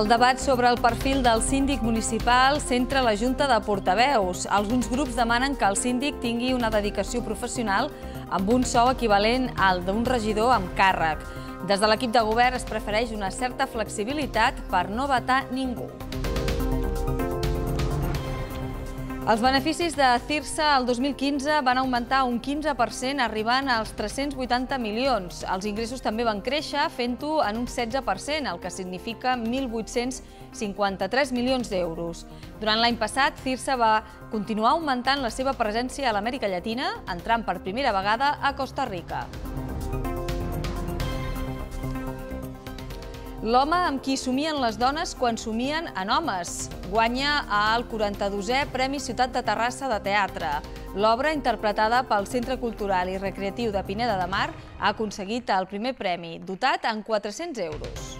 El debat sobre el perfil del síndic municipal centra la Junta de Portaveus. Alguns grups demanen que el síndic tingui una dedicació professional i amb un sou equivalent al d'un regidor amb càrrec. Des de l'equip de govern es prefereix una certa flexibilitat per no vetar ningú. Els beneficis de CIRSA el 2015 van augmentar un 15%, arribant als 380 milions. Els ingressos també van créixer, fent-ho en un 16%, el que significa 1.853 milions d'euros. Durant l'any passat, CIRSA va continuar augmentant la seva presència a l'Amèrica Llatina, entrant per primera vegada a Costa Rica. L'home amb qui somien les dones quan somien en homes. Guanya al 42è Premi Ciutat de Terrassa de Teatre. L'obra, interpretada pel Centre Cultural i Recreatiu de Pineda de Mar, ha aconseguit el primer premi, dotat en 400 euros.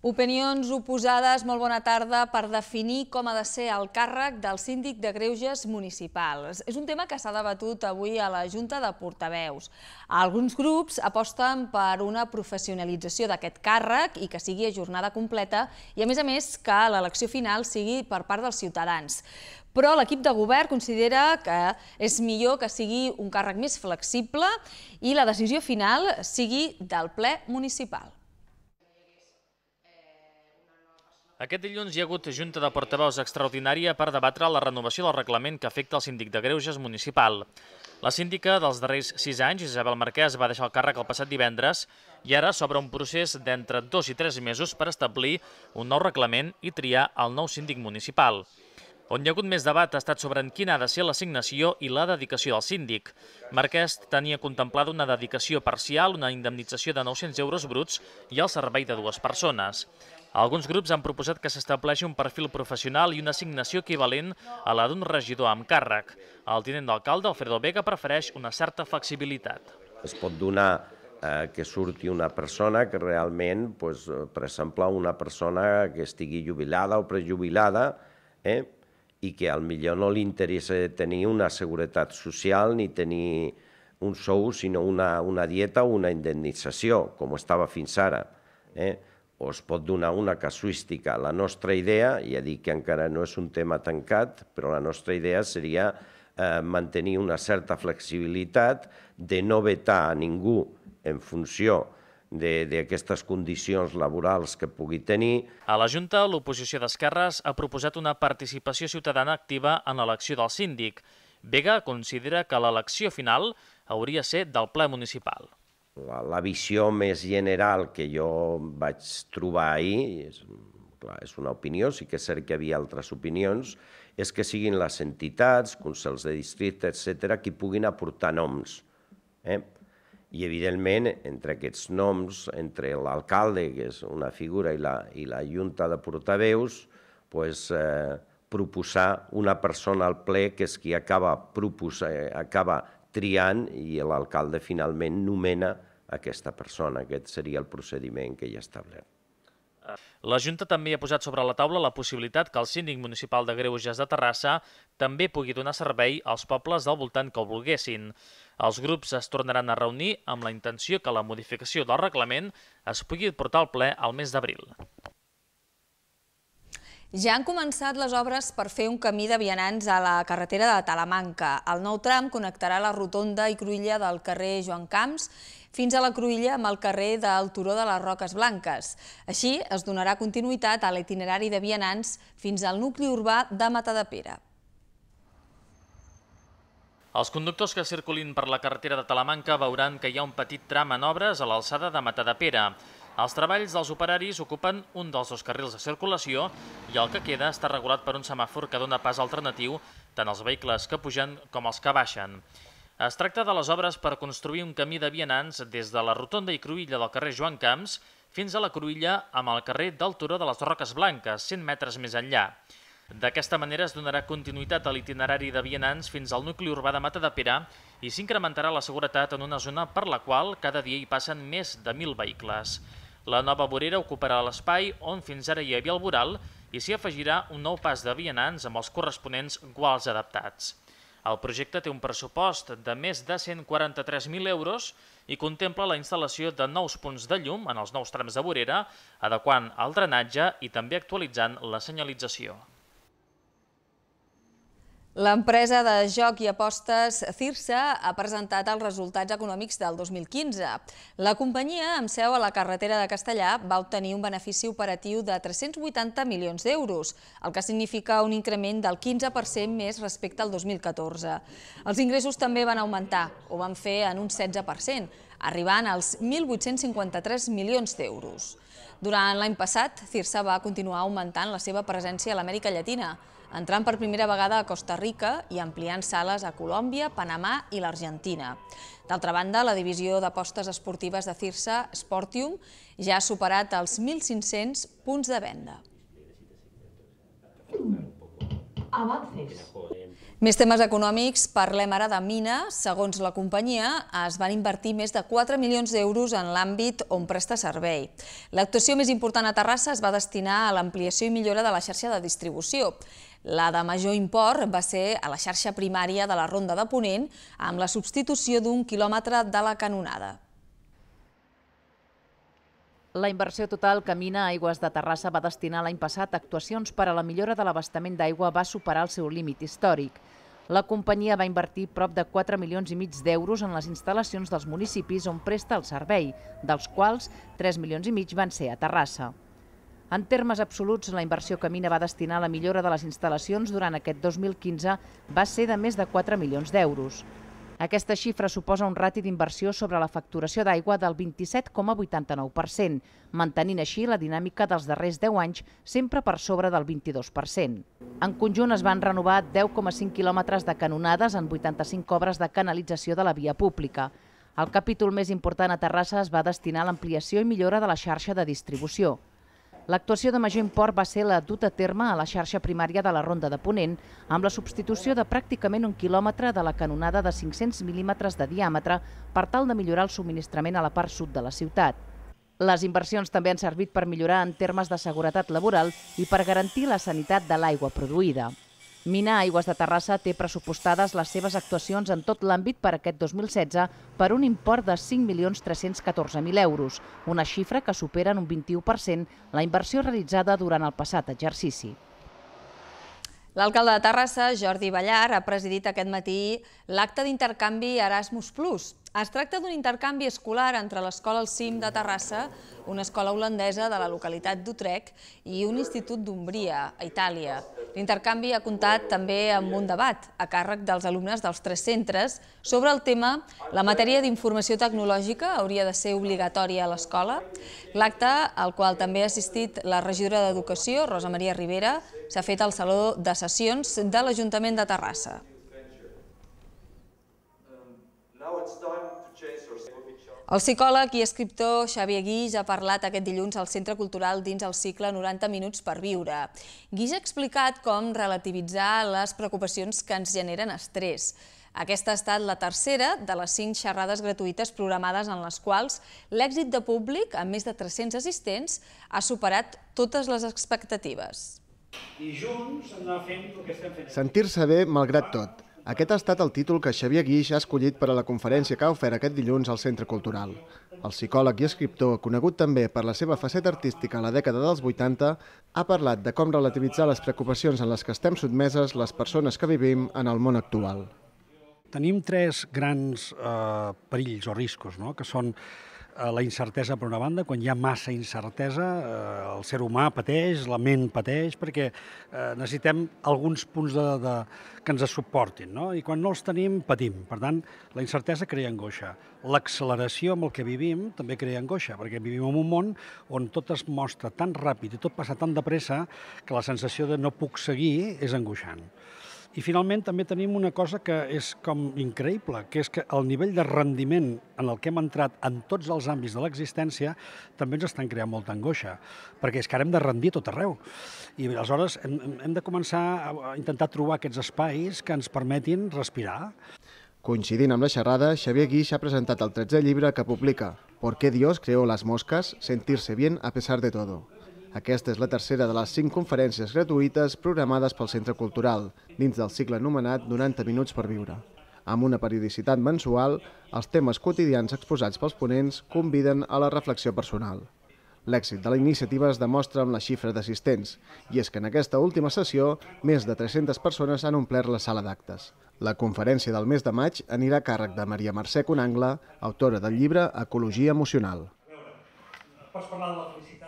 Opinions oposades, molt bona tarda, per definir com ha de ser el càrrec del síndic de greuges municipals. És un tema que s'ha debatut avui a la Junta de Portaveus. Alguns grups aposten per una professionalització d'aquest càrrec i que sigui a jornada completa i, a més a més, que l'elecció final sigui per part dels ciutadans però l'equip de govern considera que és millor que sigui un càrrec més flexible i la decisió final sigui del ple municipal. Aquest dilluns hi ha hagut Junta de Portaveus extraordinària per debatre la renovació del reglament que afecta el síndic de Greuges municipal. La síndica dels darrers sis anys, Isabel Marquès, va deixar el càrrec el passat divendres i ara s'obre un procés d'entre dos i tres mesos per establir un nou reglament i triar el nou síndic municipal. On hi ha hagut més debat ha estat sobre en quina ha de ser l'assignació i la dedicació del síndic. Marquès tenia contemplada una dedicació parcial, una indemnització de 900 euros bruts i el servei de dues persones. Alguns grups han proposat que s'estableixi un perfil professional i una assignació equivalent a la d'un regidor amb càrrec. El tinent d'alcalde, Alfredo Vega, prefereix una certa flexibilitat. Es pot donar eh, que surti una persona que realment, doncs, per exemple, una persona que estigui jubilada o prejubilada, eh, i que al millor no li interessa tenir una seguretat social ni tenir un sou, sinó una, una dieta o una indemnització, com estava fins ara. Eh? o es pot donar una casuística. La nostra idea, ja dic que encara no és un tema tancat, però la nostra idea seria eh, mantenir una certa flexibilitat de no vetar a ningú en funció d'aquestes condicions laborals que pugui tenir. A la Junta, l'oposició d'Esquerres ha proposat una participació ciutadana activa en l'elecció del síndic. Vega considera que l'elecció final hauria de ser del ple municipal la, la visió més general que jo vaig trobar ahir, és, clar, és una opinió, sí que és cert que hi havia altres opinions, és que siguin les entitats, consells de districte, etc., qui puguin aportar noms. Eh? I, evidentment, entre aquests noms, entre l'alcalde, que és una figura, i la, i la junta de portaveus, pues, eh, proposar una persona al ple que és qui acaba, proposa, eh, acaba triant i l'alcalde finalment nomena aquesta persona. Aquest seria el procediment que hi ha establert. La Junta també ha posat sobre la taula la possibilitat que el síndic municipal de Greuges de Terrassa també pugui donar servei als pobles del voltant que ho volguessin. Els grups es tornaran a reunir amb la intenció que la modificació del reglament es pugui portar al ple al mes d'abril. Ja han començat les obres per fer un camí de vianants a la carretera de Talamanca. El nou tram connectarà la rotonda i cruïlla del carrer Joan Camps fins a la cruïlla amb el carrer del Turó de les Roques Blanques. Així es donarà continuïtat a l'itinerari de vianants fins al nucli urbà de Matadepera. Els conductors que circulin per la carretera de Talamanca veuran que hi ha un petit tram en obres a l'alçada de Matadepera. Els treballs dels operaris ocupen un dels dos carrils de circulació i el que queda està regulat per un semàfor que dona pas alternatiu tant als vehicles que pugen com als que baixen. Es tracta de les obres per construir un camí de vianants des de la rotonda i cruïlla del carrer Joan Camps fins a la cruïlla amb el carrer del Turó de les Roques Blanques, 100 metres més enllà. D'aquesta manera es donarà continuïtat a l'itinerari de vianants fins al nucli urbà de Mata de Pere i s'incrementarà la seguretat en una zona per la qual cada dia hi passen més de 1.000 vehicles. La nova vorera ocuparà l'espai on fins ara hi havia el voral i s'hi afegirà un nou pas de vianants amb els corresponents guals adaptats. El projecte té un pressupost de més de 143.000 euros i contempla la instal·lació de nous punts de llum en els nous trams de vorera, adequant el drenatge i també actualitzant la senyalització. L'empresa de joc i apostes Cirsa ha presentat els resultats econòmics del 2015. La companyia, amb seu a la carretera de Castellà, va obtenir un benefici operatiu de 380 milions d'euros, el que significa un increment del 15% més respecte al 2014. Els ingressos també van augmentar, o van fer en un 16%, arribant als 1.853 milions d'euros. Durant l'any passat, Cirsa va continuar augmentant la seva presència a l'Amèrica Llatina, entrant per primera vegada a Costa Rica i ampliant sales a Colòmbia, Panamà i l'Argentina. D'altra banda, la divisió d'apostes esportives de Cirsa, Sportium, ja ha superat els 1.500 punts de venda. Avances. Més temes econòmics, parlem ara de mina. Segons la companyia, es van invertir més de 4 milions d'euros en l'àmbit on presta servei. L'actuació més important a Terrassa es va destinar a l'ampliació i millora de la xarxa de distribució. La de major import va ser a la xarxa primària de la Ronda de Ponent amb la substitució d'un quilòmetre de la canonada. La inversió total que Mina Aigües de Terrassa va destinar l'any passat a actuacions per a la millora de l'abastament d'aigua va superar el seu límit històric. La companyia va invertir prop de 4 milions i mig d'euros en les instal·lacions dels municipis on presta el servei, dels quals 3 milions i mig van ser a Terrassa. En termes absoluts, la inversió que Mina va destinar a la millora de les instal·lacions durant aquest 2015 va ser de més de 4 milions d'euros. Aquesta xifra suposa un rati d'inversió sobre la facturació d'aigua del 27,89%, mantenint així la dinàmica dels darrers 10 anys sempre per sobre del 22%. En conjunt es van renovar 10,5 quilòmetres de canonades en 85 obres de canalització de la via pública. El capítol més important a Terrassa es va destinar a l'ampliació i millora de la xarxa de distribució. L'actuació de major import va ser la duta a terme a la xarxa primària de la Ronda de Ponent, amb la substitució de pràcticament un quilòmetre de la canonada de 500 mil·límetres de diàmetre per tal de millorar el subministrament a la part sud de la ciutat. Les inversions també han servit per millorar en termes de seguretat laboral i per garantir la sanitat de l'aigua produïda. Mina Aigües de Terrassa té pressupostades les seves actuacions en tot l'àmbit per aquest 2016 per un import de 5.314.000 euros, una xifra que supera en un 21% la inversió realitzada durant el passat exercici. L'alcalde de Terrassa, Jordi Ballar, ha presidit aquest matí l'acte d'intercanvi Erasmus+. Plus. Es tracta d'un intercanvi escolar entre l'Escola El Cim de Terrassa, una escola holandesa de la localitat d'Utrecht i un institut d'Umbria, a Itàlia. L'intercanvi ha comptat també amb un debat a càrrec dels alumnes dels tres centres sobre el tema la matèria d'informació tecnològica hauria de ser obligatòria a l'escola. L'acte, al qual també ha assistit la regidora d'Educació, Rosa Maria Rivera, s'ha fet al Saló de Sessions de l'Ajuntament de Terrassa. El psicòleg i escriptor Xavier Guix ha parlat aquest dilluns al Centre Cultural dins el cicle 90 minuts per viure. Guix ha explicat com relativitzar les preocupacions que ens generen estrès. Aquesta ha estat la tercera de les cinc xerrades gratuïtes programades en les quals l'èxit de públic, amb més de 300 assistents, ha superat totes les expectatives. I junts estem fent. Sentir-se bé malgrat tot aquest ha estat el títol que Xavier Guix ha escollit per a la conferència que ha ofert aquest dilluns al Centre Cultural. El psicòleg i escriptor, conegut també per la seva faceta artística a la dècada dels 80, ha parlat de com relativitzar les preocupacions en les que estem sotmeses les persones que vivim en el món actual. Tenim tres grans eh, perills o riscos, no? que són Eh, la incertesa per una banda, quan hi ha massa incertesa eh, el ser humà pateix, la ment pateix, perquè eh, necessitem alguns punts de, de, que ens suportin, no? i quan no els tenim patim. Per tant, la incertesa crea angoixa. L'acceleració amb el que vivim també crea angoixa, perquè vivim en un món on tot es mostra tan ràpid i tot passa tan de pressa que la sensació de no puc seguir és angoixant. I finalment també tenim una cosa que és com increïble, que és que el nivell de rendiment en el que hem entrat en tots els àmbits de l'existència també ens estan creant molta angoixa, perquè és que ara hem de rendir tot arreu. I aleshores hem, hem de començar a intentar trobar aquests espais que ens permetin respirar. Coincidint amb la xerrada, Xavier Guix ha presentat el 13 llibre que publica «Por qué Dios creó las moscas? Sentirse bien a pesar de todo». Aquesta és la tercera de les cinc conferències gratuïtes programades pel Centre Cultural, dins del cicle anomenat 90 minuts per viure. Amb una periodicitat mensual, els temes quotidians exposats pels ponents conviden a la reflexió personal. L'èxit de la iniciativa es demostra amb la xifra d'assistents, i és que en aquesta última sessió més de 300 persones han omplert la sala d'actes. La conferència del mes de maig anirà a càrrec de Maria Mercè Conangla, autora del llibre Ecologia emocional. Pots parlar de la felicitat?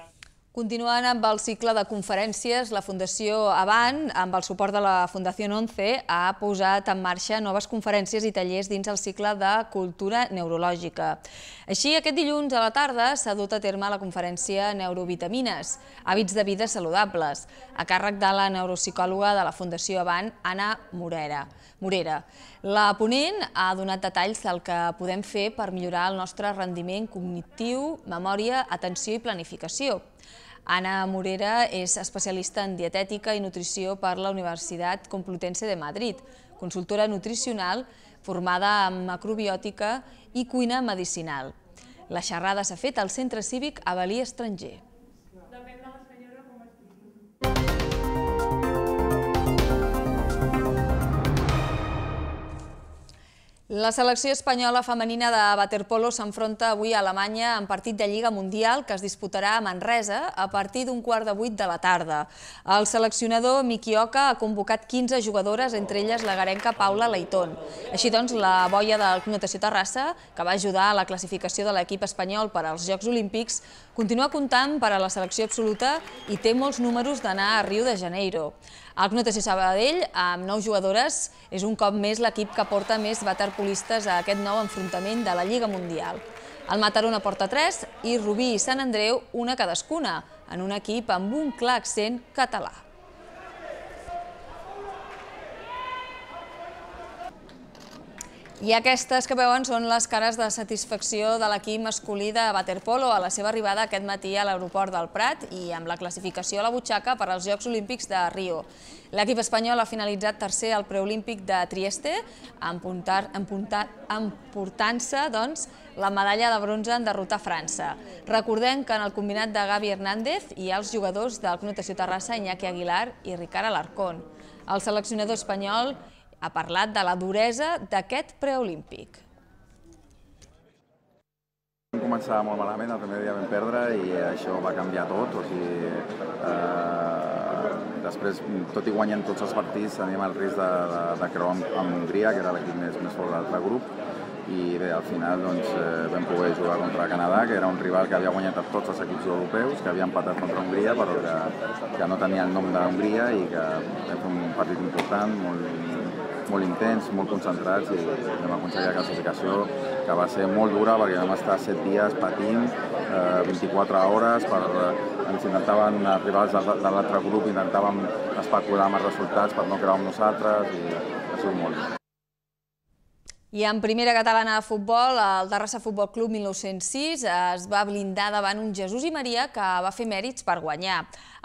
Continuant amb el cicle de conferències, la Fundació Avant, amb el suport de la Fundació 11, ha posat en marxa noves conferències i tallers dins el cicle de cultura neurològica. Així, aquest dilluns a la tarda s'ha dut a terme la conferència Neurovitamines, hàbits de vida saludables, a càrrec de la neuropsicòloga de la Fundació Avant, Anna Morera. Morera. La ponent ha donat detalls del que podem fer per millorar el nostre rendiment cognitiu, memòria, atenció i planificació. Ana Morera és especialista en dietètica i nutrició per la Universitat Complutense de Madrid, consultora nutricional formada en macrobiòtica i cuina medicinal. La xerrada s'ha fet al Centre Cívic Avalí Estranger. La selecció espanyola femenina de waterpolo s'enfronta avui a Alemanya en partit de Lliga Mundial que es disputarà a Manresa a partir d'un quart de vuit de la tarda. El seleccionador Miki Oca ha convocat 15 jugadores, entre elles la garenca Paula Leitón. Així doncs, la boia del Club Natació Terrassa, que va ajudar a la classificació de l'equip espanyol per als Jocs Olímpics, Continua comptant per a la selecció absoluta i té molts números d'anar a Rio de Janeiro. El Club Natació Sabadell, amb nou jugadores, és un cop més l'equip que porta més waterpolistes a aquest nou enfrontament de la Lliga Mundial. El Mataró porta 3 i Rubí i Sant Andreu una cadascuna, en un equip amb un clar accent català. I aquestes que veuen són les cares de satisfacció de l'equip masculí de Waterpolo a la seva arribada aquest matí a l'aeroport del Prat i amb la classificació a la butxaca per als Jocs Olímpics de Rio. L'equip espanyol ha finalitzat tercer al preolímpic de Trieste, emportant-se doncs, la medalla de bronze en derrotar França. Recordem que en el combinat de Gavi Hernández hi ha els jugadors del Club Terrassa, Iñaki Aguilar i Ricard Alarcón. El seleccionador espanyol ha parlat de la duresa d'aquest preolímpic. Vam començar molt malament, el primer dia vam perdre i eh, això va canviar tot, o sigui, eh, després, tot i guanyant tots els partits, anem al risc de, de, de creuar amb, Hongria, que era l'equip més, més fort de l'altre grup, i bé, al final doncs, eh, vam poder jugar contra Canadà, que era un rival que havia guanyat a tots els equips europeus, que havia empatat contra Hongria, però que, que no tenia el nom de Hongria i que vam fer un partit important, molt, molt intens, molt concentrats i vam aconseguir la classificació que va ser molt dura perquè vam estar 7 dies patint, eh, 24 hores, per, eh, ens intentaven arribar eh, als de l'altre grup, intentàvem especular amb els resultats per no creuar amb nosaltres i ha sigut molt. I en primera catalana de futbol, el Terrassa Futbol Club 1906 eh, es va blindar davant un Jesús i Maria que va fer mèrits per guanyar.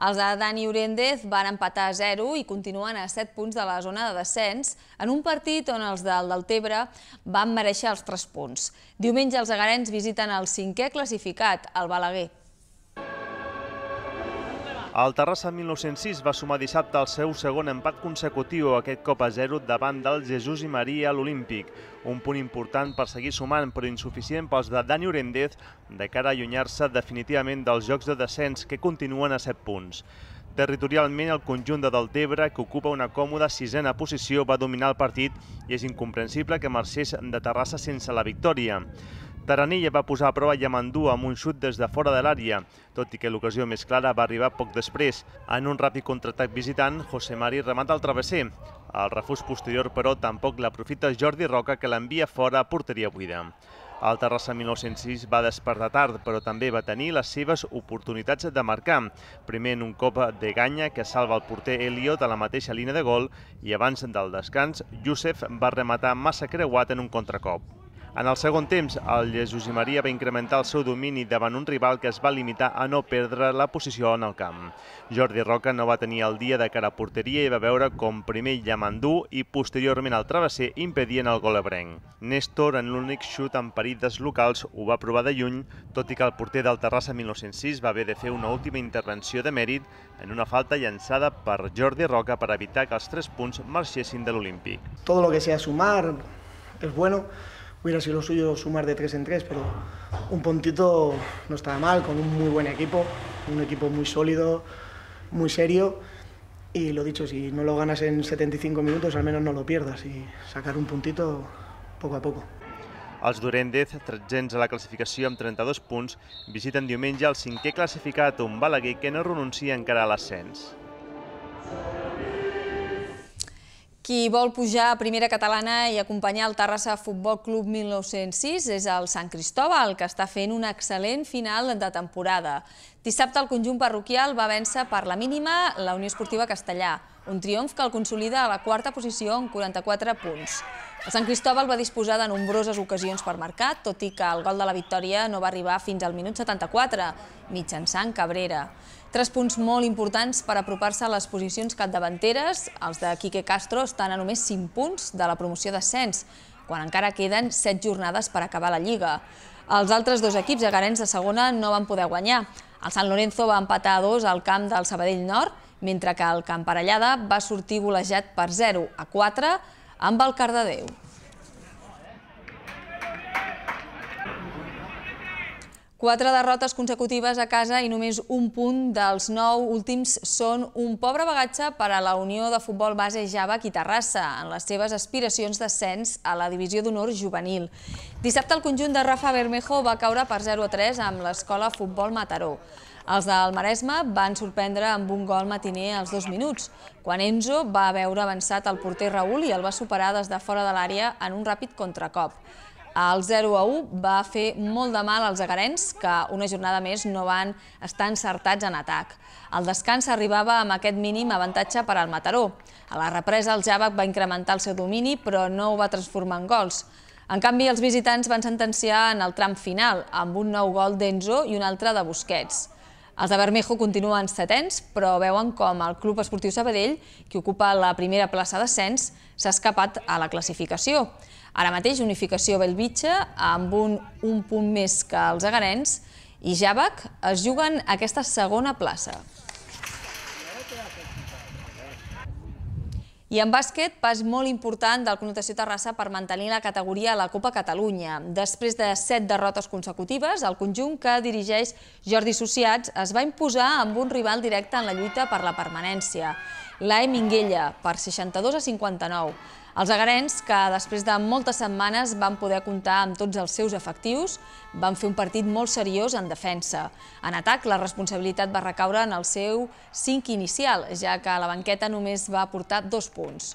Els de Dani Oréndez van empatar a 0 i continuen a 7 punts de la zona de descens en un partit on els del Deltebre van mereixer els 3 punts. Diumenge els agarens visiten el cinquè classificat, el Balaguer. El Terrassa 1906 va sumar dissabte el seu segon empat consecutiu, aquest cop a 0 davant del Jesús i Maria a l'Olímpic. Un punt important per seguir sumant, però insuficient pels de Dani Orendez, de cara a allunyar-se definitivament dels jocs de descens que continuen a 7 punts. Territorialment, el conjunt de Deltebre, que ocupa una còmoda sisena posició, va dominar el partit i és incomprensible que marxés de Terrassa sense la victòria. Taranilla va posar a prova Yamandú amb un xut des de fora de l'àrea, tot i que l'ocasió més clara va arribar poc després. En un ràpid contraatac visitant, José Mari remata el travesser. El refús posterior, però, tampoc l'aprofita Jordi Roca, que l'envia fora a porteria buida. El Terrassa 1906 va despertar tard, però també va tenir les seves oportunitats de marcar. Primer en un cop de ganya que salva el porter Elio de la mateixa línia de gol i abans del descans, Youssef va rematar massa creuat en un contracop. En el segon temps, el Jesús i Maria va incrementar el seu domini davant un rival que es va limitar a no perdre la posició en el camp. Jordi Roca no va tenir el dia de cara a porteria i va veure com primer Llamandú i posteriorment el travesser impedien el gol ebrenc. Néstor, en l'únic xut en perit dels locals, ho va provar de lluny, tot i que el porter del Terrassa 1906 va haver de fer una última intervenció de mèrit en una falta llançada per Jordi Roca per evitar que els tres punts marxessin de l'Olímpic. Todo lo que sea sumar es bueno, hubiera sido lo suyo sumar de tres en tres, pero un puntito no estaba mal, con un muy buen equipo, un equipo muy sólido, muy serio. Y lo dicho, si no lo ganas en 75 minutos, al menos no lo pierdas y sacar un puntito poco a poco. Els d'Orendez, tretzents a la classificació amb 32 punts, visiten diumenge el cinquè classificat, un Balaguer que no renuncia encara a l'ascens. Qui vol pujar a primera catalana i acompanyar el Terrassa Futbol Club 1906 és el Sant Cristòbal, que està fent una excel·lent final de temporada. Dissabte el conjunt parroquial va vèncer per la mínima la Unió Esportiva Castellà, un triomf que el consolida a la quarta posició amb 44 punts. El Sant Cristòbal va disposar de nombroses ocasions per marcar, tot i que el gol de la victòria no va arribar fins al minut 74, mitjançant Cabrera. Tres punts molt importants per apropar-se a les posicions capdavanteres. Els de Quique Castro estan a només 5 punts de la promoció d'ascens, quan encara queden 7 jornades per acabar la Lliga. Els altres dos equips de Garens de segona no van poder guanyar. El Sant Lorenzo va empatar a dos al camp del Sabadell Nord, mentre que el Camp Parellada va sortir golejat per 0 a 4 amb el Cardedeu. Quatre derrotes consecutives a casa i només un punt dels nou últims són un pobre bagatge per a la Unió de Futbol Base Java Terrassa en les seves aspiracions d'ascens a la Divisió d'Honor Juvenil. Dissabte el conjunt de Rafa Bermejo va caure per 0-3 amb l'Escola Futbol Mataró. Els del Maresme van sorprendre amb un gol matiner als dos minuts, quan Enzo va veure avançat el porter Raül i el va superar des de fora de l'àrea en un ràpid contracop. El 0 a 1 va fer molt de mal als agarens, que una jornada més no van estar encertats en atac. El descans arribava amb aquest mínim avantatge per al Mataró. A la represa, el Javac va incrementar el seu domini, però no ho va transformar en gols. En canvi, els visitants van sentenciar en el tram final, amb un nou gol d'Enzo i un altre de Busquets. Els de Bermejo continuen setens, però veuen com el Club Esportiu Sabadell, que ocupa la primera plaça d'ascens, s'ha escapat a la classificació. Ara mateix, unificació Belvitge amb un, un punt més que els agarens i Javac es juguen aquesta segona plaça. I en bàsquet, pas molt important del Connotació Terrassa per mantenir la categoria a la Copa Catalunya. Després de set derrotes consecutives, el conjunt que dirigeix Jordi Sociats es va imposar amb un rival directe en la lluita per la permanència, l'AE Minguella, per 62 a 59. Els agarens, que després de moltes setmanes van poder comptar amb tots els seus efectius, van fer un partit molt seriós en defensa. En atac, la responsabilitat va recaure en el seu 5 inicial, ja que la banqueta només va aportar dos punts.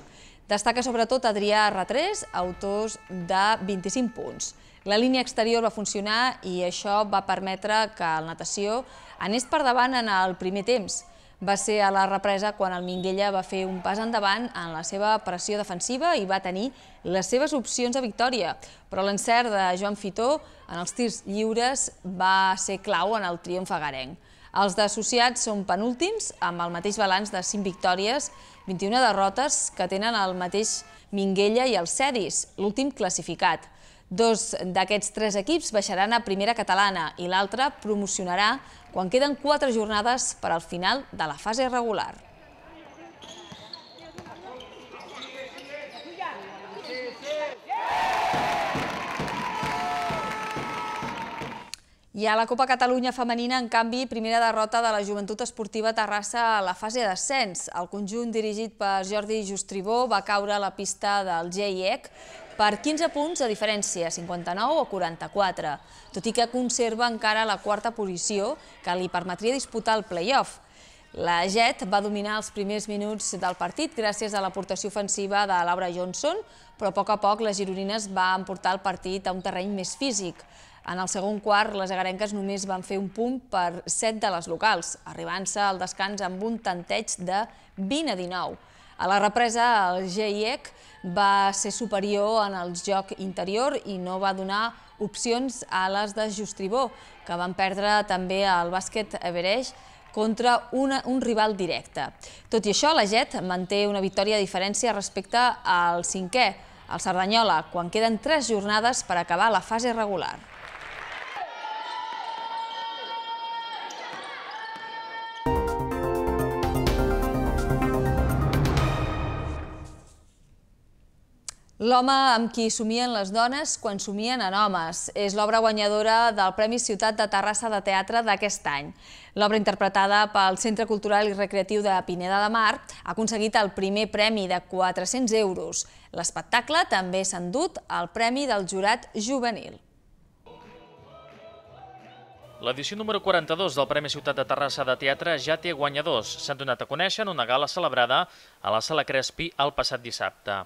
Destaca sobretot Adrià Retrés, autors de 25 punts. La línia exterior va funcionar i això va permetre que el natació anés per davant en el primer temps, va ser a la represa quan el Minguella va fer un pas endavant en la seva pressió defensiva i va tenir les seves opcions de victòria. Però l'encert de Joan Fitó en els tirs lliures va ser clau en el triomf agarenc. Els d'associats són penúltims, amb el mateix balanç de 5 victòries, 21 derrotes que tenen el mateix Minguella i el Cedis, l'últim classificat. Dos d'aquests tres equips baixaran a primera catalana i l'altre promocionarà quan queden quatre jornades per al final de la fase regular. I a la Copa Catalunya femenina, en canvi, primera derrota de la joventut esportiva Terrassa a la fase d'ascens. El conjunt dirigit per Jordi Justribó va caure a la pista del GIEC per 15 punts de diferència, 59 o 44, tot i que conserva encara la quarta posició que li permetria disputar el play-off. La Jet va dominar els primers minuts del partit gràcies a l'aportació ofensiva de Laura Johnson, però a poc a poc les gironines va portar el partit a un terreny més físic. En el segon quart, les agarenques només van fer un punt per 7 de les locals, arribant-se al descans amb un tanteig de 20 a 19. A la represa, el GIEC va ser superior en el joc interior i no va donar opcions a les de Justribó, que van perdre també el bàsquet Evereix contra una, un rival directe. Tot i això, la Jet manté una victòria de diferència respecte al cinquè, al Cerdanyola, quan queden tres jornades per acabar la fase regular. L'home amb qui somien les dones quan somien en homes és l'obra guanyadora del Premi Ciutat de Terrassa de Teatre d'aquest any. L'obra interpretada pel Centre Cultural i Recreatiu de Pineda de Mar ha aconseguit el primer premi de 400 euros. L'espectacle també s'ha endut al Premi del Jurat Juvenil. L'edició número 42 del Premi Ciutat de Terrassa de Teatre ja té guanyadors. S'han donat a conèixer en una gala celebrada a la Sala Crespi el passat dissabte.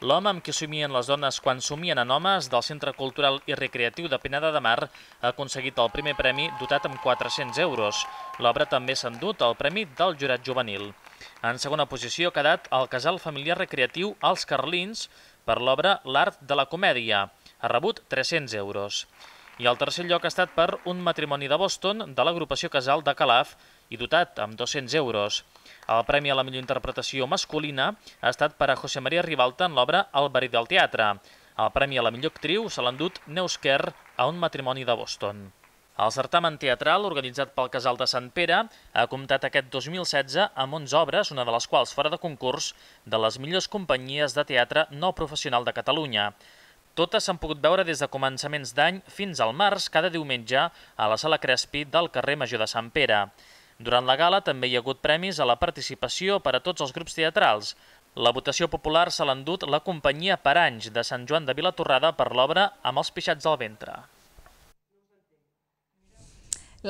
L'home amb qui somien les dones quan somien en homes del Centre Cultural i Recreatiu de Pineda de Mar ha aconseguit el primer premi dotat amb 400 euros. L'obra també s'ha endut el premi del jurat juvenil. En segona posició ha quedat el casal familiar recreatiu Els Carlins per l'obra L'art de la comèdia. Ha rebut 300 euros. I el tercer lloc ha estat per Un matrimoni de Boston de l'agrupació casal de Calaf i dotat amb 200 euros. El Premi a la millor interpretació masculina ha estat per a José María Rivalta en l'obra El verí del teatre. El Premi a la millor actriu se l'ha endut Neus Kerr a un matrimoni de Boston. El certamen teatral, organitzat pel Casal de Sant Pere, ha comptat aquest 2016 amb 11 obres, una de les quals fora de concurs, de les millors companyies de teatre no professional de Catalunya. Totes s'han pogut veure des de començaments d'any fins al març cada diumenge a la Sala Crespi del carrer Major de Sant Pere. Durant la gala també hi ha hagut premis a la participació per a tots els grups teatrals. La votació popular se l'ha endut la companyia anys de Sant Joan de Vilatorrada per l'obra Amb els pixats al ventre.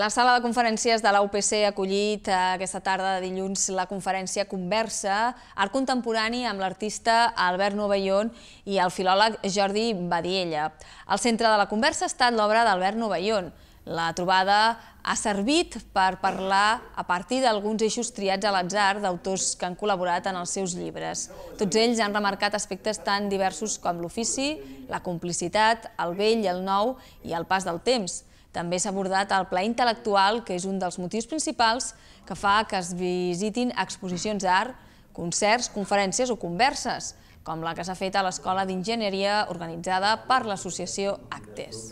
La sala de conferències de l'UPC ha acollit eh, aquesta tarda de dilluns la conferència Conversa, art contemporani amb l'artista Albert Novellón i el filòleg Jordi Badiella. El centre de la conversa ha estat l'obra d'Albert Novellón, la trobada ha servit per parlar a partir d'alguns eixos triats a l'atzar d'autors que han col·laborat en els seus llibres. Tots ells han remarcat aspectes tan diversos com l'ofici, la complicitat, el vell, el nou i el pas del temps. També s'ha abordat el pla intel·lectual, que és un dels motius principals que fa que es visitin exposicions d'art, concerts, conferències o converses, com la que s'ha fet a l'Escola d'Enginyeria organitzada per l'associació Actes.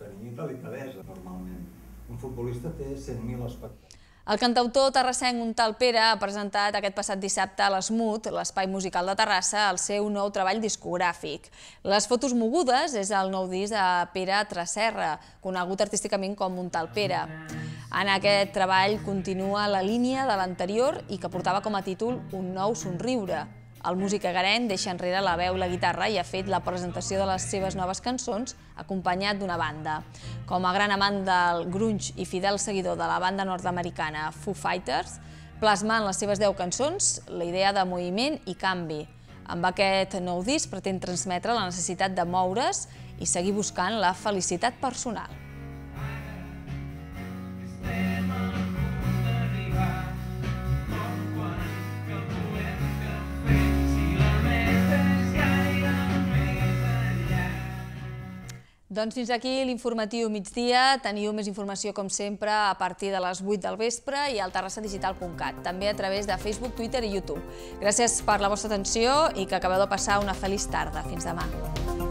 Tenir delicadesa, futbolista té 100.000 espectadors. El cantautor terrassenc un tal Pere ha presentat aquest passat dissabte a l'Esmut, l'espai musical de Terrassa, el seu nou treball discogràfic. Les fotos mogudes és el nou disc de Pere Tresserra, conegut artísticament com un tal Pere. En aquest treball continua la línia de l'anterior i que portava com a títol Un nou somriure. El músic agarent deixa enrere la veu i la guitarra i ha fet la presentació de les seves noves cançons acompanyat d'una banda. Com a gran amant del grunge i fidel seguidor de la banda nord-americana Foo Fighters, plasma en les seves 10 cançons la idea de moviment i canvi. Amb aquest nou disc pretén transmetre la necessitat de moure's i seguir buscant la felicitat personal. Doncs fins aquí l'informatiu migdia. Teniu més informació, com sempre, a partir de les 8 del vespre i al terrassadigital.cat, també a través de Facebook, Twitter i YouTube. Gràcies per la vostra atenció i que acabeu de passar una feliç tarda. Fins demà.